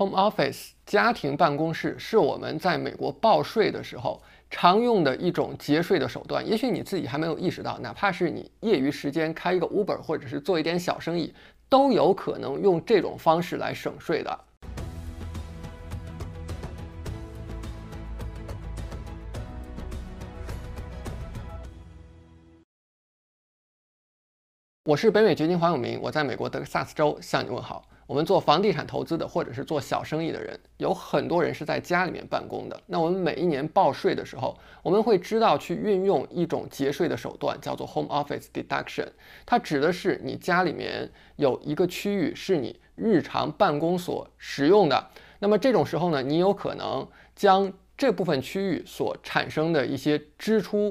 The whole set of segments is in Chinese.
Home office 家庭办公室是我们在美国报税的时候常用的一种节税的手段。也许你自己还没有意识到，哪怕是你业余时间开一个 Uber，或者是做一点小生意，都有可能用这种方式来省税的。我是北美掘金黄永明，我在美国德克萨斯州向你问好。我们做房地产投资的，或者是做小生意的人，有很多人是在家里面办公的。那我们每一年报税的时候，我们会知道去运用一种节税的手段，叫做 home office deduction。它指的是你家里面有一个区域是你日常办公所使用的。那么这种时候呢，你有可能将这部分区域所产生的一些支出，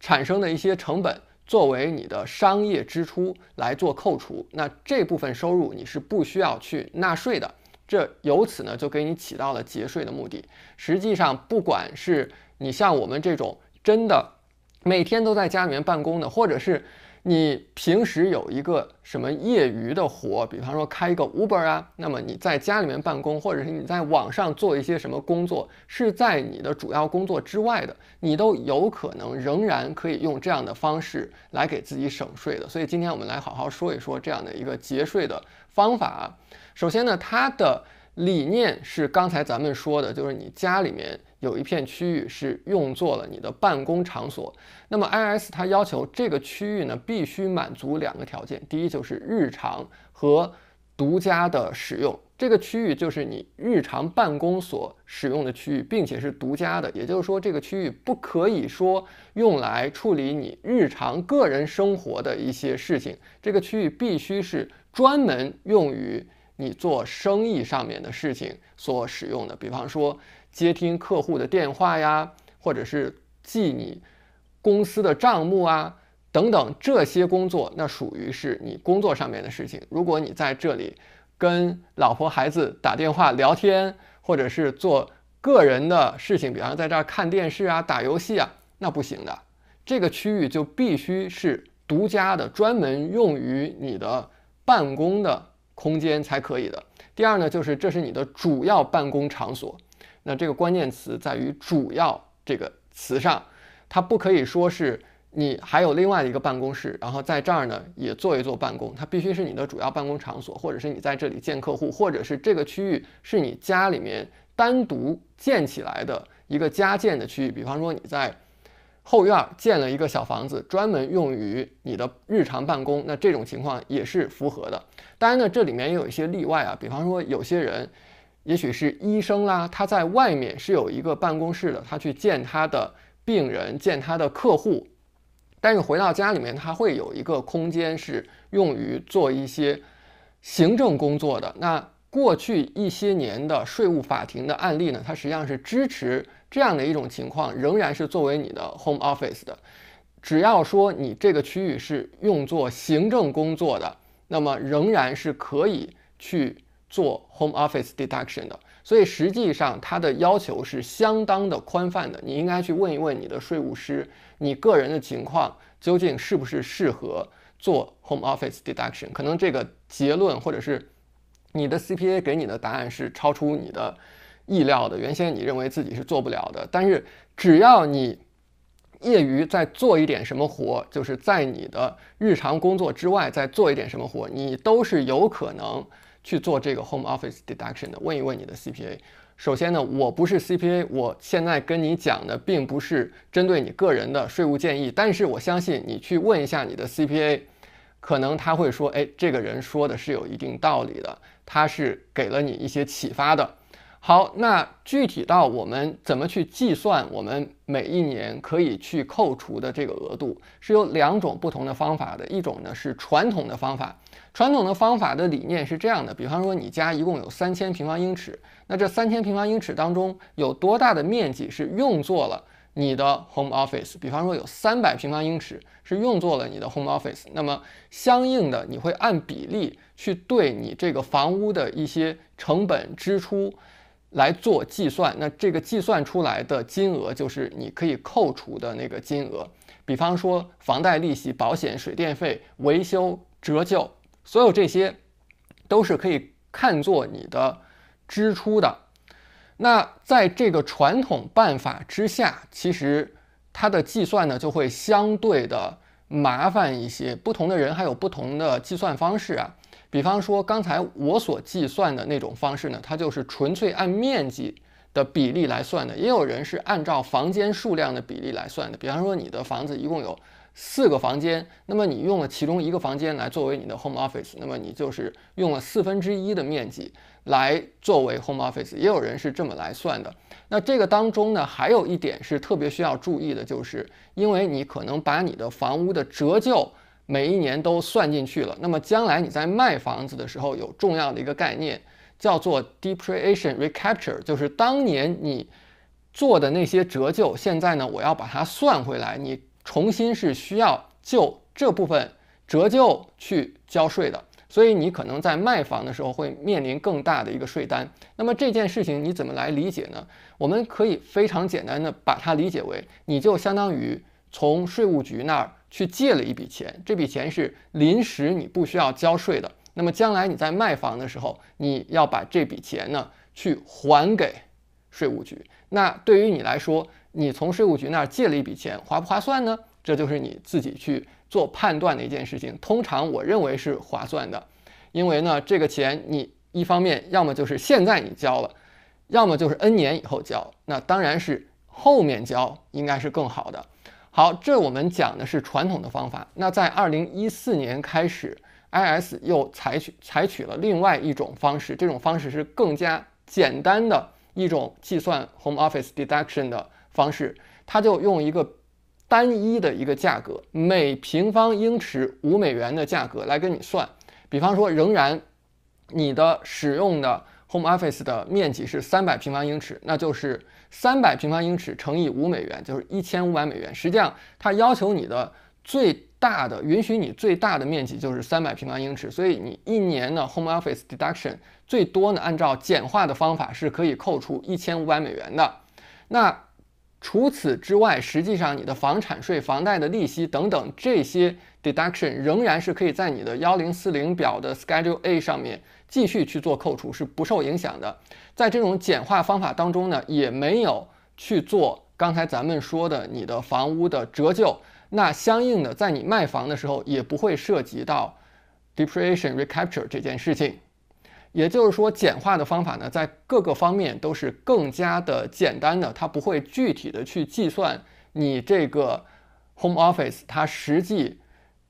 产生的一些成本。作为你的商业支出来做扣除，那这部分收入你是不需要去纳税的。这由此呢就给你起到了节税的目的。实际上，不管是你像我们这种真的每天都在家里面办公的，或者是。你平时有一个什么业余的活，比方说开一个 Uber 啊，那么你在家里面办公，或者是你在网上做一些什么工作，是在你的主要工作之外的，你都有可能仍然可以用这样的方式来给自己省税的。所以今天我们来好好说一说这样的一个节税的方法。首先呢，它的理念是刚才咱们说的，就是你家里面。有一片区域是用作了你的办公场所，那么 I S 它要求这个区域呢必须满足两个条件，第一就是日常和独家的使用，这个区域就是你日常办公所使用的区域，并且是独家的，也就是说这个区域不可以说用来处理你日常个人生活的一些事情，这个区域必须是专门用于。你做生意上面的事情所使用的，比方说接听客户的电话呀，或者是记你公司的账目啊，等等这些工作，那属于是你工作上面的事情。如果你在这里跟老婆孩子打电话聊天，或者是做个人的事情，比方在这儿看电视啊、打游戏啊，那不行的。这个区域就必须是独家的，专门用于你的办公的。空间才可以的。第二呢，就是这是你的主要办公场所。那这个关键词在于“主要”这个词上，它不可以说是你还有另外一个办公室，然后在这儿呢也做一做办公，它必须是你的主要办公场所，或者是你在这里见客户，或者是这个区域是你家里面单独建起来的一个加建的区域。比方说你在。后院建了一个小房子，专门用于你的日常办公。那这种情况也是符合的。当然呢，这里面也有一些例外啊，比方说有些人，也许是医生啦，他在外面是有一个办公室的，他去见他的病人、见他的客户，但是回到家里面，他会有一个空间是用于做一些行政工作的。那过去一些年的税务法庭的案例呢，它实际上是支持。这样的一种情况仍然是作为你的 home office 的，只要说你这个区域是用作行政工作的，那么仍然是可以去做 home office deduction 的。所以实际上它的要求是相当的宽泛的。你应该去问一问你的税务师，你个人的情况究竟是不是适合做 home office deduction？可能这个结论或者是你的 CPA 给你的答案是超出你的。意料的，原先你认为自己是做不了的，但是只要你业余再做一点什么活，就是在你的日常工作之外再做一点什么活，你都是有可能去做这个 home office deduction 的。问一问你的 CPA。首先呢，我不是 CPA，我现在跟你讲的并不是针对你个人的税务建议，但是我相信你去问一下你的 CPA，可能他会说，哎，这个人说的是有一定道理的，他是给了你一些启发的。好，那具体到我们怎么去计算，我们每一年可以去扣除的这个额度，是有两种不同的方法的。一种呢是传统的方法，传统的方法的理念是这样的：比方说你家一共有三千平方英尺，那这三千平方英尺当中有多大的面积是用作了你的 home office？比方说有三百平方英尺是用作了你的 home office，那么相应的你会按比例去对你这个房屋的一些成本支出。来做计算，那这个计算出来的金额就是你可以扣除的那个金额。比方说房贷利息、保险、水电费、维修折旧，所有这些都是可以看作你的支出的。那在这个传统办法之下，其实它的计算呢就会相对的麻烦一些。不同的人还有不同的计算方式啊。比方说，刚才我所计算的那种方式呢，它就是纯粹按面积的比例来算的。也有人是按照房间数量的比例来算的。比方说，你的房子一共有四个房间，那么你用了其中一个房间来作为你的 home office，那么你就是用了四分之一的面积来作为 home office。也有人是这么来算的。那这个当中呢，还有一点是特别需要注意的，就是因为你可能把你的房屋的折旧。每一年都算进去了，那么将来你在卖房子的时候，有重要的一个概念叫做 depreciation recapture，就是当年你做的那些折旧，现在呢，我要把它算回来，你重新是需要就这部分折旧去交税的，所以你可能在卖房的时候会面临更大的一个税单。那么这件事情你怎么来理解呢？我们可以非常简单的把它理解为，你就相当于从税务局那儿。去借了一笔钱，这笔钱是临时你不需要交税的。那么将来你在卖房的时候，你要把这笔钱呢去还给税务局。那对于你来说，你从税务局那儿借了一笔钱，划不划算呢？这就是你自己去做判断的一件事情。通常我认为是划算的，因为呢，这个钱你一方面要么就是现在你交了，要么就是 N 年以后交。那当然是后面交应该是更好的。好，这我们讲的是传统的方法。那在二零一四年开始，I S 又采取采取了另外一种方式，这种方式是更加简单的一种计算 Home Office Deduction 的方式。它就用一个单一的一个价格，每平方英尺五美元的价格来跟你算。比方说，仍然你的使用的。Home office 的面积是三百平方英尺，那就是三百平方英尺乘以五美元，就是一千五百美元。实际上，它要求你的最大的允许你最大的面积就是三百平方英尺，所以你一年的 Home office deduction 最多呢，按照简化的方法是可以扣除一千五百美元的。那除此之外，实际上你的房产税、房贷的利息等等这些 deduction 仍然是可以在你的幺零四零表的 Schedule A 上面。继续去做扣除是不受影响的，在这种简化方法当中呢，也没有去做刚才咱们说的你的房屋的折旧，那相应的在你卖房的时候也不会涉及到 depreciation recapture 这件事情，也就是说，简化的方法呢，在各个方面都是更加的简单的，它不会具体的去计算你这个 home office 它实际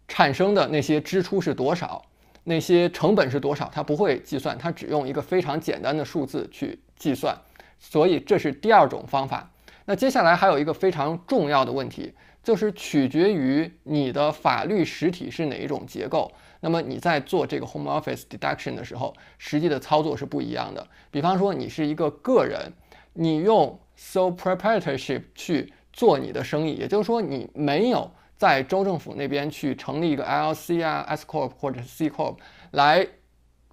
产生的那些支出是多少。那些成本是多少？他不会计算，他只用一个非常简单的数字去计算。所以这是第二种方法。那接下来还有一个非常重要的问题，就是取决于你的法律实体是哪一种结构。那么你在做这个 home office deduction 的时候，实际的操作是不一样的。比方说你是一个个人，你用 sole proprietorship 去做你的生意，也就是说你没有。在州政府那边去成立一个 L C 啊，S corp 或者是 C corp 来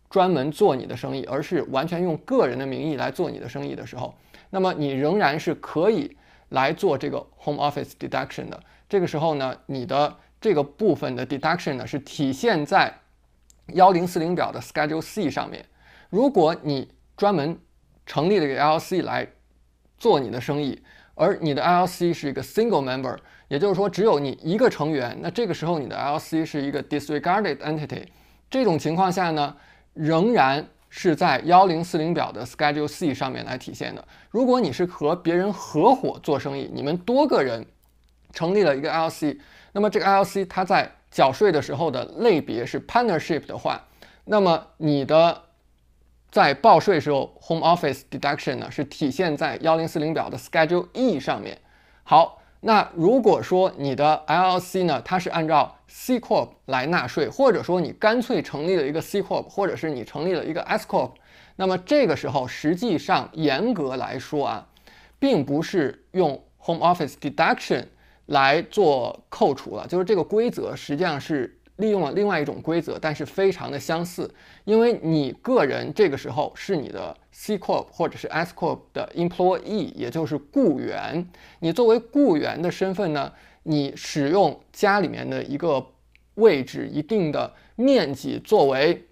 专门做你的生意，而是完全用个人的名义来做你的生意的时候，那么你仍然是可以来做这个 Home Office Deduction 的。这个时候呢，你的这个部分的 deduction 呢是体现在幺零四零表的 Schedule C 上面。如果你专门成立了一个 L C 来做你的生意。而你的 L C 是一个 single member，也就是说只有你一个成员，那这个时候你的 L C 是一个 disregarded entity。这种情况下呢，仍然是在幺零四零表的 Schedule C 上面来体现的。如果你是和别人合伙做生意，你们多个人成立了一个 L C，那么这个 L C 它在缴税的时候的类别是 partnership 的话，那么你的在报税时候，Home Office Deduction 呢是体现在幺零四零表的 Schedule E 上面。好，那如果说你的 LLC 呢，它是按照 C Corp 来纳税，或者说你干脆成立了一个 C Corp，或者是你成立了一个 S Corp，那么这个时候实际上严格来说啊，并不是用 Home Office Deduction 来做扣除了，就是这个规则实际上是。利用了另外一种规则，但是非常的相似，因为你个人这个时候是你的 C corp 或者是 S corp 的 employee，也就是雇员。你作为雇员的身份呢，你使用家里面的一个位置、一定的面积作为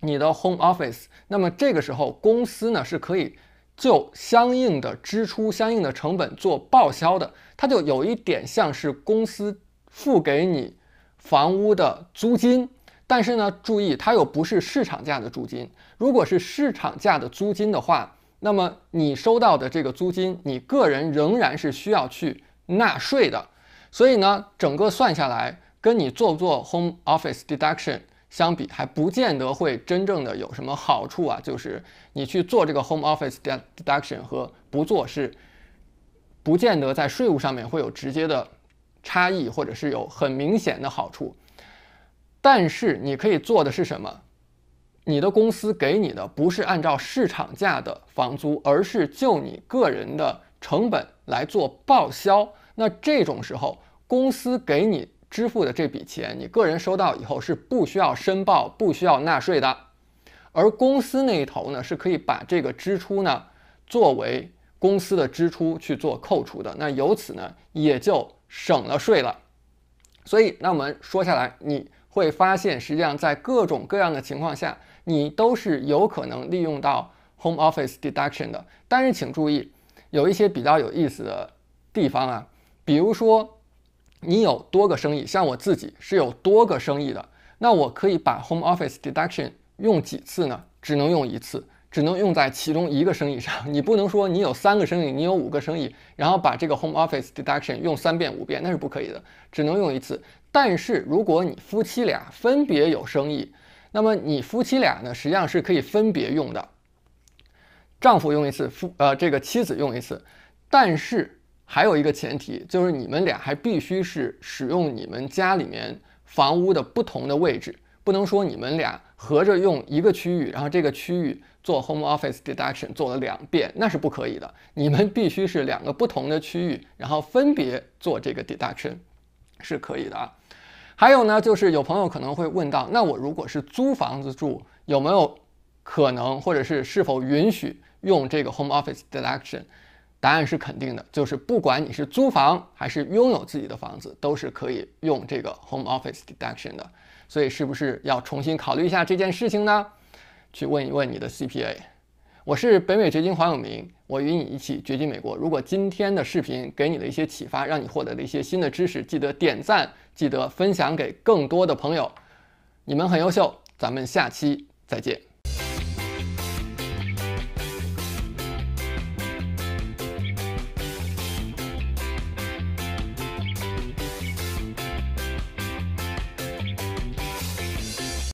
你的 home office。那么这个时候，公司呢是可以就相应的支出、相应的成本做报销的。它就有一点像是公司付给你。房屋的租金，但是呢，注意它又不是市场价的租金。如果是市场价的租金的话，那么你收到的这个租金，你个人仍然是需要去纳税的。所以呢，整个算下来，跟你做不做 home office deduction 相比，还不见得会真正的有什么好处啊。就是你去做这个 home office deduction 和不做是，不见得在税务上面会有直接的。差异，或者是有很明显的好处，但是你可以做的是什么？你的公司给你的不是按照市场价的房租，而是就你个人的成本来做报销。那这种时候，公司给你支付的这笔钱，你个人收到以后是不需要申报、不需要纳税的。而公司那一头呢，是可以把这个支出呢作为公司的支出去做扣除的。那由此呢，也就省了税了，所以那我们说下来，你会发现，实际上在各种各样的情况下，你都是有可能利用到 home office deduction 的。但是请注意，有一些比较有意思的地方啊，比如说你有多个生意，像我自己是有多个生意的，那我可以把 home office deduction 用几次呢？只能用一次。只能用在其中一个生意上，你不能说你有三个生意，你有五个生意，然后把这个 home office deduction 用三遍五遍，那是不可以的，只能用一次。但是如果你夫妻俩分别有生意，那么你夫妻俩呢，实际上是可以分别用的，丈夫用一次，夫呃这个妻子用一次。但是还有一个前提，就是你们俩还必须是使用你们家里面房屋的不同的位置，不能说你们俩合着用一个区域，然后这个区域。做 home office deduction 做了两遍，那是不可以的。你们必须是两个不同的区域，然后分别做这个 deduction，是可以的。啊。还有呢，就是有朋友可能会问到，那我如果是租房子住，有没有可能，或者是是否允许用这个 home office deduction？答案是肯定的，就是不管你是租房还是拥有自己的房子，都是可以用这个 home office deduction 的。所以，是不是要重新考虑一下这件事情呢？去问一问你的 CPA，我是北美掘金黄永明，我与你一起掘金美国。如果今天的视频给你的一些启发，让你获得了一些新的知识，记得点赞，记得分享给更多的朋友。你们很优秀，咱们下期再见。